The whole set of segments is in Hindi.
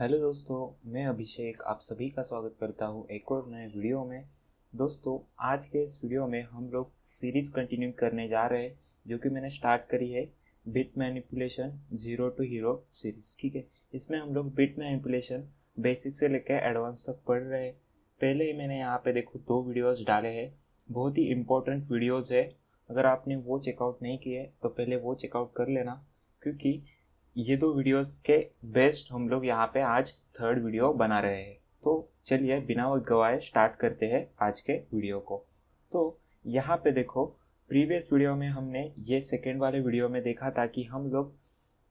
हेलो दोस्तों मैं अभिषेक आप सभी का स्वागत करता हूँ एक और नए वीडियो में दोस्तों आज के इस वीडियो में हम लोग सीरीज कंटिन्यू करने जा रहे हैं जो कि मैंने स्टार्ट करी है bit manipulation zero to hero series ठीक है इसमें हम लोग बिट मैनिपुलेशन बेसिक से लेकर एडवांस तक पढ़ रहे हैं पहले ही मैंने यहाँ पे देखो दो वीडियोज़ डाले हैं बहुत ही इंपॉर्टेंट वीडियोज़ है अगर आपने वो चेकआउट नहीं किए तो पहले वो चेकआउट कर लेना क्योंकि ये दो वीडियोस के बेस्ट हम लोग यहाँ पे आज थर्ड वीडियो बना रहे हैं तो चलिए बिना वक्त गवाए स्टार्ट करते हैं आज के वीडियो को तो यहाँ पे देखो प्रीवियस वीडियो में हमने ये सेकेंड वाले वीडियो में देखा था कि हम लोग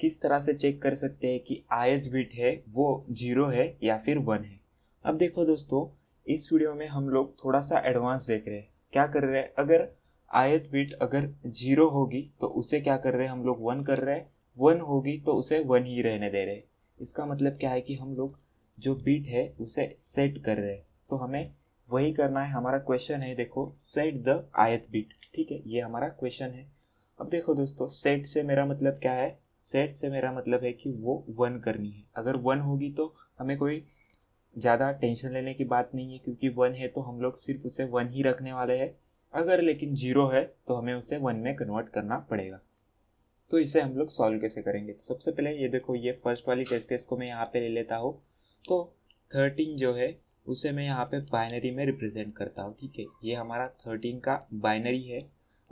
किस तरह से चेक कर सकते हैं कि आयत बिट है वो जीरो है या फिर वन है अब देखो दोस्तों इस वीडियो में हम लोग थोड़ा सा एडवांस देख रहे हैं क्या कर रहे हैं अगर आयत बिट अगर जीरो होगी तो उसे क्या कर रहे हैं हम लोग वन कर रहे हैं वन होगी तो उसे वन ही रहने दे रहे इसका मतलब क्या है कि हम लोग जो बीट है उसे सेट कर रहे हैं तो हमें वही करना है हमारा क्वेश्चन है देखो सेट द आयत बीट ठीक है ये हमारा क्वेश्चन है अब देखो दोस्तों सेट से मेरा मतलब क्या है सेट से मेरा मतलब है कि वो वन करनी है अगर वन होगी तो हमें कोई ज़्यादा टेंशन लेने की बात नहीं है क्योंकि वन है तो हम लोग सिर्फ उसे वन ही रखने वाले हैं अगर लेकिन जीरो है तो हमें उसे वन में कन्वर्ट करना पड़ेगा तो इसे हम लोग सॉल्व कैसे करेंगे तो सबसे पहले ये देखो ये फर्स्ट वाली टेस्ट केस को मैं यहाँ पे ले लेता हूँ तो थर्टीन जो है उसे मैं यहाँ पे बाइनरी में रिप्रेजेंट करता हूँ ठीक है ये हमारा थर्टीन का बाइनरी है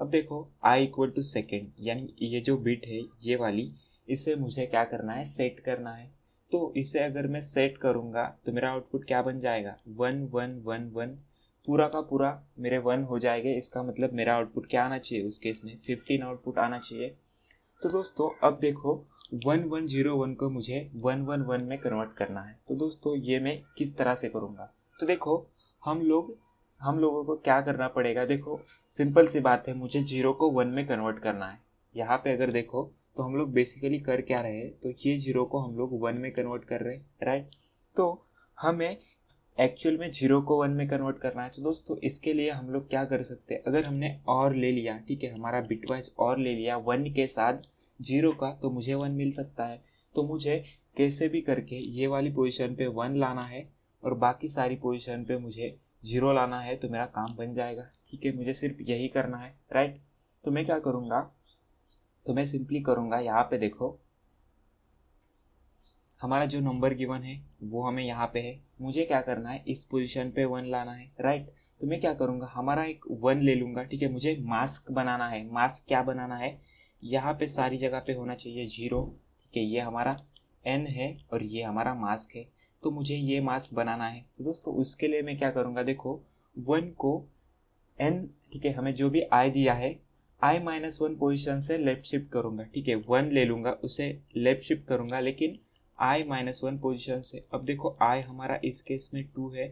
अब देखो आई इक्वल टू सेकेंड यानी ये जो बिट है ये वाली इसे मुझे क्या करना है सेट करना है तो इसे अगर मैं सेट करूँगा तो मेरा आउटपुट क्या बन जाएगा वन वन वन वन पूरा का पूरा मेरे वन हो जाएगा इसका मतलब मेरा आउटपुट क्या आना चाहिए उस केस में फिफ्टीन आउटपुट आना चाहिए तो दोस्तों अब देखो 1101 को मुझे 111 में कन्वर्ट करना है तो दोस्तों ये मैं किस तरह से करूँगा तो देखो हम लोग हम लोगों को क्या करना पड़ेगा देखो सिंपल सी बात है मुझे जीरो को वन में कन्वर्ट करना है यहाँ पे अगर देखो तो हम लोग बेसिकली कर क्या रहे हैं तो ये जीरो को हम लोग वन में कन्वर्ट कर रहे हैं राइट तो हमें एक्चुअल में जीरो को वन में कन्वर्ट करना है तो दोस्तों इसके लिए हम लोग क्या कर सकते हैं अगर हमने और ले लिया ठीक है हमारा बिटवाइज और ले लिया वन के साथ जीरो का तो मुझे वन मिल सकता है तो मुझे कैसे भी करके ये वाली पोजीशन पे वन लाना है और बाकी सारी पोजीशन पे मुझे जीरो लाना है तो मेरा काम बन जाएगा ठीक है मुझे सिर्फ यही करना है राइट तो मैं क्या करूँगा तो मैं सिंपली करूँगा यहाँ पे देखो हमारा जो नंबर गिवन है वो हमें यहाँ पे है मुझे क्या करना है इस पोजिशन पे वन लाना है राइट तो मैं क्या करूँगा हमारा एक वन ले लूँगा ठीक है मुझे मास्क बनाना है मास्क क्या बनाना है यहाँ पे सारी जगह पे होना चाहिए जीरो ठीक है ये हमारा एन है और ये हमारा मास्क है तो मुझे ये मास्क बनाना है तो दोस्तों उसके लिए मैं क्या करूँगा देखो वन को एन ठीक है हमें जो भी आई दिया है आई माइनस वन पोजिशन से लेफ्ट शिफ्ट करूंगा ठीक है वन ले लूंगा उसे लेफ्ट शिफ्ट करूंगा लेकिन i माइनस वन पोजिशन से अब देखो i हमारा इस केस में टू है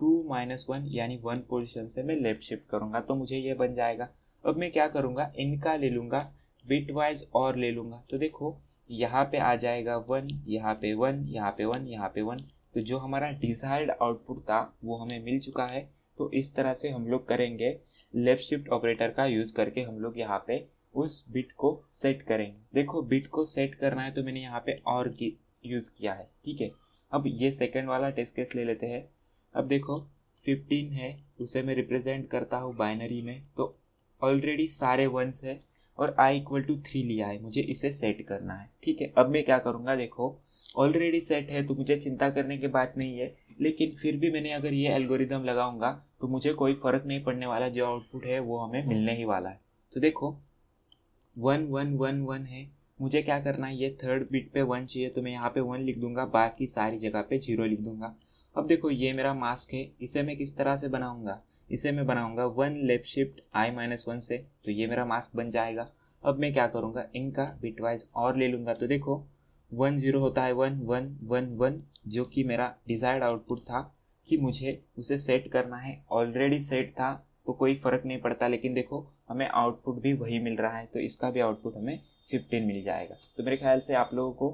टू माइनस वन यानी वन पोजिशन से मैं लेफ्ट शिफ्ट करूंगा तो मुझे ये बन जाएगा अब मैं क्या करूंगा इनका ले लूंगा बिट वाइज और ले लूंगा तो देखो यहाँ पे आ जाएगा वन यहाँ पे वन यहाँ पे वन यहाँ पे वन तो जो हमारा डिजायर्ड आउटपुट था वो हमें मिल चुका है तो इस तरह से हम लोग करेंगे लेफ्ट शिफ्ट ऑपरेटर का यूज़ करके हम लोग यहाँ पे उस बिट को सेट करेंगे देखो बिट को सेट करना है तो मैंने यहाँ पे और की यूज़ किया है ठीक है अब ये सेकेंड वाला टेस्ट केस ले लेते हैं अब देखो फिफ्टीन है उसे मैं रिप्रेजेंट करता हूँ बाइनरी में तो ऑलरेडी सारे वंस है और आई इक्वल टू थ्री लिया है मुझे इसे सेट करना है ठीक है अब मैं क्या करूँगा देखो ऑलरेडी सेट है तो मुझे चिंता करने की बात नहीं है लेकिन फिर भी मैंने अगर ये एल्गोरिदम लगाऊंगा तो मुझे कोई फ़र्क नहीं पड़ने वाला जो आउटपुट है वो हमें मिलने ही वाला है तो देखो वन वन वन वन है मुझे क्या करना है ये थर्ड बिट पे वन चाहिए तो मैं यहाँ पे वन लिख दूंगा बाकी सारी जगह पे जीरो लिख दूंगा अब देखो ये मेरा मास्क है इसे मैं किस तरह से बनाऊंगा इसे मैं बनाऊंगा one left shift I minus one से तो ये मेरा मास्क बन जाएगा अब मैं क्या करूँगा इनका बिट वाइज और ले लूँगा तो देखो वन जीरो होता है वन वन वन वन जो कि मेरा डिज़ायर्ड आउटपुट था कि मुझे उसे सेट करना है ऑलरेडी सेट था तो कोई फ़र्क नहीं पड़ता लेकिन देखो हमें आउटपुट भी वही मिल रहा है तो इसका भी आउटपुट हमें फिफ्टीन मिल जाएगा तो मेरे ख्याल से आप लोगों को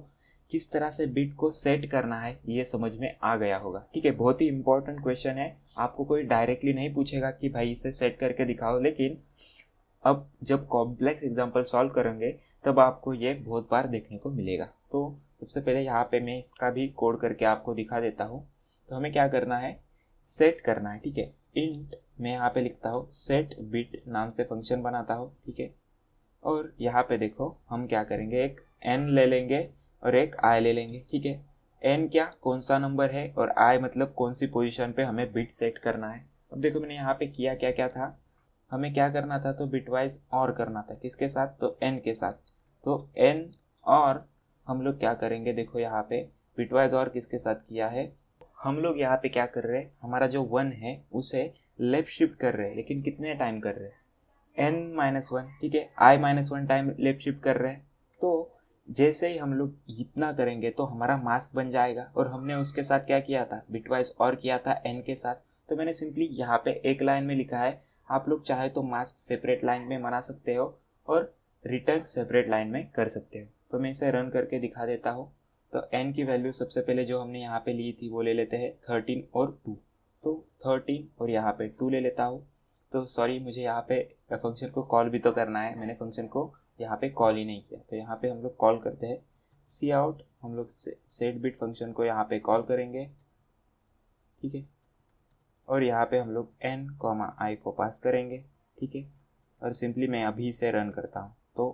किस तरह से बिट को सेट करना है ये समझ में आ गया होगा ठीक है बहुत ही इंपॉर्टेंट क्वेश्चन है आपको कोई डायरेक्टली नहीं पूछेगा कि भाई इसे सेट करके दिखाओ लेकिन अब जब कॉम्प्लेक्स एग्जाम्पल सॉल्व करेंगे तब आपको ये बहुत बार देखने को मिलेगा तो सबसे पहले यहाँ पे मैं इसका भी कोड करके आपको दिखा देता हूँ तो हमें क्या करना है सेट करना है ठीक है इंट मैं यहाँ पे लिखता हूँ सेट बिट नाम से फंक्शन बनाता हूँ ठीक है और यहाँ पे देखो हम क्या करेंगे एक एन ले लेंगे और एक आई ले लेंगे ठीक है एन क्या कौन सा नंबर है और आई मतलब कौन सी पोजिशन पे हमें बिट सेट करना है अब देखो मैंने यहाँ पे किया क्या क्या था हमें क्या करना था तो बिट वाइज और करना था किसके साथ तो एन के साथ तो एन और हम लोग क्या करेंगे देखो यहाँ पे बिट वाइज और किसके साथ किया है हम लोग यहाँ पे क्या कर रहे हैं हमारा जो वन है उसे लेफ्ट शिफ्ट कर रहे हैं लेकिन कितने टाइम कर रहे हैं एन माइनस वन ठीक है I minus one time left shift कर रहे हैं तो जैसे ही हम लोग इतना करेंगे तो हमारा मास्क बन जाएगा और हमने उसके साथ क्या किया था बिटवाइज और किया था एन के साथ तो मैंने सिंपली यहाँ पे एक लाइन में लिखा है आप लोग चाहे तो मास्क सेपरेट लाइन में बना सकते हो और रिटर्न सेपरेट लाइन में कर सकते हो तो मैं इसे रन करके दिखा देता हूँ तो एन की वैल्यू सबसे पहले जो हमने यहाँ पे ली थी वो ले लेते हैं थर्टीन और टू तो थर्टीन और यहाँ पे टू ले लेता हूँ तो सॉरी मुझे यहाँ पे फंक्शन को कॉल भी तो करना है मैंने फंक्शन को यहाँ पे कॉल ही नहीं किया तो यहाँ पे हम लोग कॉल करते हैं सी आउट हम लोग सेट बिट फंक्शन को यहाँ पे कॉल करेंगे ठीक है और यहाँ पे हम लोग एन कॉमा आई को पास करेंगे ठीक है और सिंपली मैं अभी से रन करता हूँ तो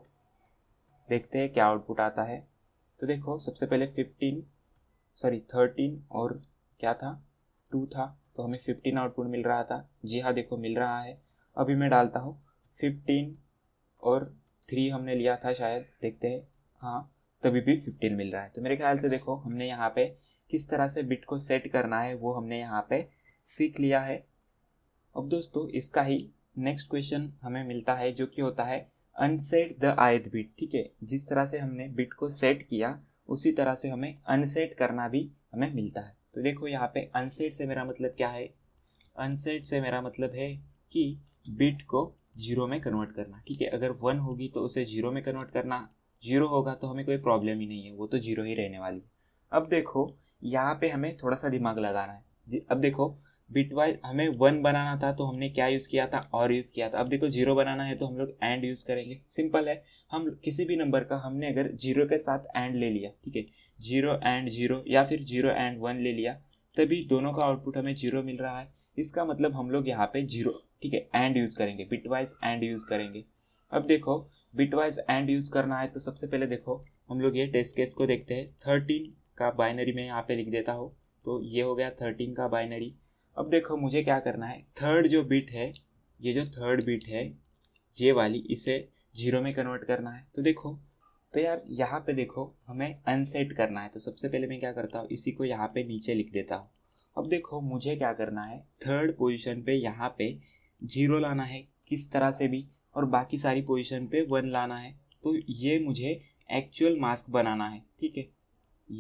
देखते हैं क्या आउटपुट आता है तो देखो सबसे पहले फिफ्टीन सॉरी थर्टीन और क्या था टू था तो हमें फिफ्टीन आउटपुट मिल रहा था जी हाँ देखो मिल रहा है अभी मैं डालता हूँ फिफ्टीन और थ्री हमने लिया था शायद देखते हैं हाँ तभी भी फिफ्टीन मिल रहा है तो मेरे ख्याल से देखो हमने यहाँ पे किस तरह से बिट को सेट करना है वो हमने यहाँ पे सीख लिया है अब दोस्तों इसका ही नेक्स्ट क्वेश्चन हमें मिलता है जो कि होता है अनसेट द आयत बिट ठीक है जिस तरह से हमने बिट को सेट किया उसी तरह से हमें अनसेट करना भी हमें मिलता है तो देखो यहाँ पे अनसेट से मेरा मतलब क्या है अनसेट से मेरा मतलब है कि बिट को जीरो में कन्वर्ट करना ठीक है अगर वन होगी तो उसे जीरो में कन्वर्ट करना जीरो होगा तो हमें कोई प्रॉब्लम ही नहीं है वो तो जीरो ही रहने वाली अब देखो यहाँ पे हमें थोड़ा सा दिमाग लगाना है अब देखो बिट वाइज हमें वन बनाना था तो हमने क्या यूज़ किया था और यूज़ किया था अब देखो जीरो बनाना है तो हम लोग एंड यूज़ करेंगे सिंपल है हम किसी भी नंबर का हमने अगर जीरो के साथ एंड ले लिया ठीक है जीरो एंड जीरो या फिर जीरो एंड वन ले लिया तभी दोनों का आउटपुट हमें जीरो मिल रहा है इसका मतलब हम लोग यहाँ पे जीरो ठीक है एंड यूज़ करेंगे बिटवाइज एंड यूज़ करेंगे अब देखो बिटवाइज एंड यूज़ करना है तो सबसे पहले देखो हम लोग ये टेस्ट केस को देखते हैं थर्टीन का बाइनरी मैं यहाँ पे लिख देता हूँ तो ये हो गया थर्टीन का बाइनरी अब देखो मुझे क्या करना है थर्ड जो बिट है ये जो थर्ड बिट है ये वाली इसे जीरो में कन्वर्ट करना है तो देखो तो यार यहाँ पे देखो हमें अनसेट करना है तो सबसे पहले मैं क्या करता हूँ इसी को यहाँ पे नीचे लिख देता हूँ अब देखो मुझे क्या करना है थर्ड पोजीशन पे यहाँ पे जीरो लाना है किस तरह से भी और बाकी सारी पोजीशन पे वन लाना है तो ये मुझे एक्चुअल मास्क बनाना है ठीक है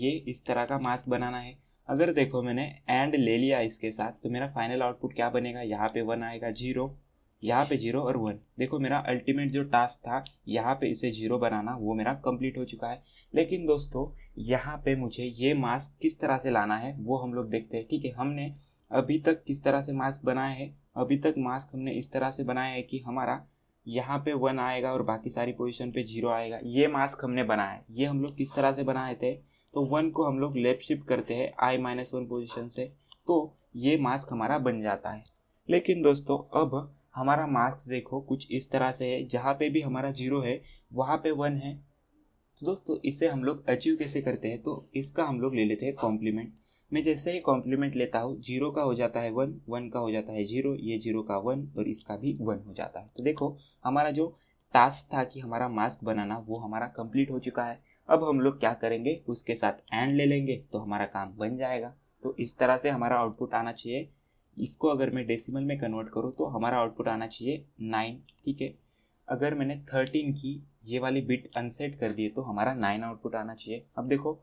ये इस तरह का मास्क बनाना है अगर देखो मैंने एंड ले लिया इसके साथ तो मेरा फाइनल आउटपुट क्या बनेगा यहाँ पे वन आएगा जीरो यहाँ पे जीरो और वन देखो मेरा अल्टीमेट जो टास्क था यहाँ पे इसे जीरो बनाना वो मेरा कंप्लीट हो चुका है लेकिन दोस्तों यहाँ पे मुझे ये मास्क किस तरह से लाना है वो हम लोग देखते हैं ठीक है हमने अभी तक किस तरह से मास्क बनाए है अभी तक मास्क हमने इस तरह से बनाया है कि हमारा यहाँ पे वन आएगा और बाकी सारी पोजिशन पे जीरो आएगा ये मास्क हमने बनाया है ये हम लोग किस तरह से बनाए थे तो वन को हम लोग लेफ्ट शिफ्ट करते हैं आई माइनस वन पोजिशन से तो ये मास्क हमारा बन जाता है लेकिन दोस्तों अब हमारा मार्क्स देखो कुछ इस तरह से है जहाँ पे भी हमारा जीरो है वहाँ पे वन है तो दोस्तों इसे हम लोग अचीव कैसे करते हैं तो इसका हम लोग ले लेते हैं कॉम्प्लीमेंट मैं जैसे ही कॉम्प्लीमेंट लेता हूँ जीरो का हो जाता है वन वन का हो जाता है जीरो ये जीरो का वन और इसका भी वन हो जाता है तो देखो हमारा जो टास्क था कि हमारा मास्क बनाना वो हमारा कंप्लीट हो चुका है अब हम लोग क्या करेंगे उसके साथ एंड ले लेंगे तो हमारा काम बन जाएगा तो इस तरह से हमारा आउटपुट आना चाहिए इसको अगर मैं डेसिमल में कन्वर्ट करूँ तो हमारा आउटपुट आना चाहिए नाइन ठीक है अगर मैंने थर्टीन की ये वाली बिट अनसेट कर दिए तो हमारा नाइन आउटपुट आना चाहिए अब देखो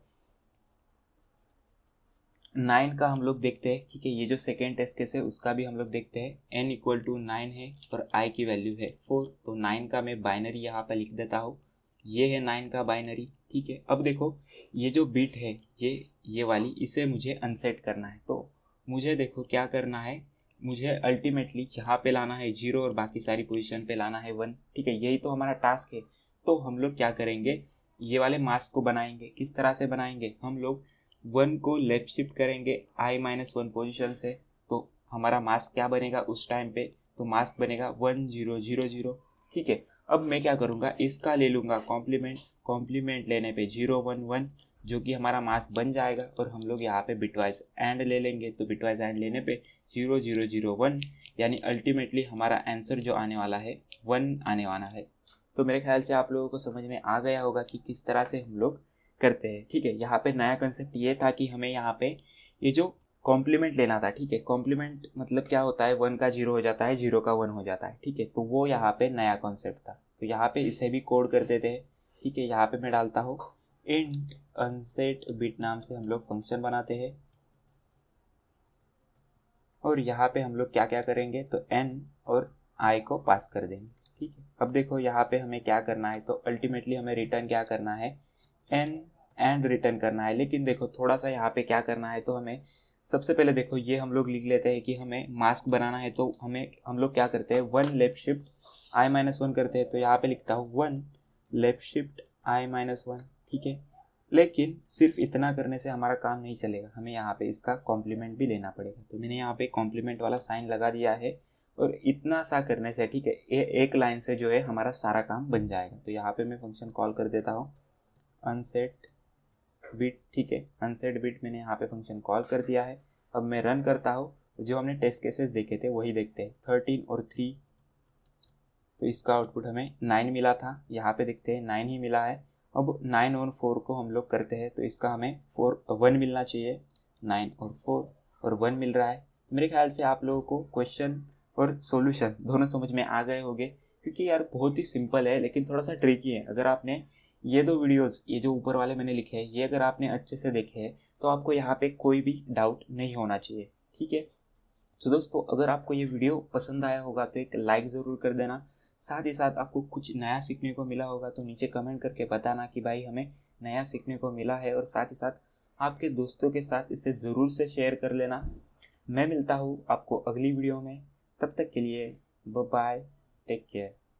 नाइन का हम लोग देखते हैं ठीक है ये जो सेकेंड टेस्ट केस है उसका भी हम लोग देखते हैं एन इक्वल टू नाइन है और आई की वैल्यू है फोर तो नाइन का मैं बाइनरी यहाँ पर लिख देता हूँ ये है नाइन का बाइनरी ठीक है अब देखो ये जो बिट है ये ये वाली इसे मुझे अनसेट करना है तो मुझे देखो क्या करना है मुझे अल्टीमेटली यहाँ पे लाना है जीरो और बाकी सारी पोजिशन पे लाना है वन ठीक है यही तो हमारा टास्क है तो हम लोग क्या करेंगे ये वाले मास्क को बनाएंगे किस तरह से बनाएंगे हम लोग वन को लेफ्ट शिफ्ट करेंगे आई माइनस वन पोजिशन से तो हमारा मास्क क्या बनेगा उस टाइम पे तो मास्क बनेगा वन जीरो जीरो जीरो ठीक है अब मैं क्या करूँगा इसका ले लूँगा कॉम्प्लीमेंट कॉम्प्लीमेंट लेने पे जीरो वन वन जो कि हमारा मास्क बन जाएगा और हम लोग यहाँ पे बिटवाइज एंड ले लेंगे तो बिटवाइज एंड लेने पे जीरो जीरो जीरो वन यानी अल्टीमेटली हमारा आंसर जो आने वाला है वन आने वाला है तो मेरे ख्याल से आप लोगों को समझ में आ गया होगा कि किस तरह से हम लोग करते हैं ठीक है यहाँ पे नया कंसेप्ट ये था कि हमें यहाँ पे ये जो कॉम्प्लीमेंट लेना था ठीक है कॉम्प्लीमेंट मतलब क्या होता है वन का जीरो हो जाता है जीरो का वन हो जाता है ठीक है तो वो यहाँ पे नया कॉन्सेप्ट था तो यहाँ पे इसे भी कोड कर देते हैं ठीक है यहाँ पे मैं डालता हूँ इंट अनसेट बिट नाम से हम लोग फंक्शन बनाते हैं और यहाँ पे हम लोग क्या क्या करेंगे तो एन और आई को पास कर देंगे ठीक है अब देखो यहाँ पे हमें क्या करना है तो अल्टीमेटली हमें रिटर्न क्या करना है एन एंड रिटर्न करना है लेकिन देखो थोड़ा सा यहाँ पे क्या करना है तो हमें सबसे पहले देखो ये हम लोग लिख लेते हैं कि हमें मास्क बनाना है तो हमें हम लोग क्या करते हैं one left shift I minus one करते हैं तो यहाँ पे लिखता हूँ one left shift I minus one ठीक है लेकिन सिर्फ इतना करने से हमारा काम नहीं चलेगा हमें यहाँ पे इसका कॉम्प्लीमेंट भी लेना पड़ेगा तो मैंने यहाँ पे कॉम्प्लीमेंट वाला साइन लगा दिया है और इतना सा करने से ठीक है ए, एक लाइन से जो है हमारा सारा काम बन जाएगा तो यहाँ पे मैं फंक्शन कॉल कर देता हूँ अनसेट बिट ठीक है अनसेट बिट मैंने यहाँ पे फंक्शन कॉल कर दिया है अब मैं रन करता हूँ जो हमने टेस्ट केसेस देखे थे वही देखते हैं थर्टीन और थ्री तो इसका आउटपुट हमें नाइन मिला था यहाँ पे देखते हैं नाइन ही मिला है अब नाइन और फोर को हम लोग करते हैं तो इसका हमें फोर वन मिलना चाहिए नाइन और फोर और वन मिल रहा है मेरे ख्याल से आप लोगों को क्वेश्चन और सॉल्यूशन दोनों समझ में आ गए होंगे क्योंकि यार बहुत ही सिंपल है लेकिन थोड़ा सा ट्रिकी है अगर आपने ये दो वीडियोस ये जो ऊपर वाले मैंने लिखे हैं ये अगर आपने अच्छे से देखे हैं तो आपको यहाँ पे कोई भी डाउट नहीं होना चाहिए ठीक है तो दोस्तों अगर आपको ये वीडियो पसंद आया होगा तो एक लाइक ज़रूर कर देना साथ ही साथ आपको कुछ नया सीखने को मिला होगा तो नीचे कमेंट करके बताना कि भाई हमें नया सीखने को मिला है और साथ ही साथ आपके दोस्तों के साथ इसे ज़रूर से शेयर कर लेना मैं मिलता हूँ आपको अगली वीडियो में तब तक के लिए बाय टेक केयर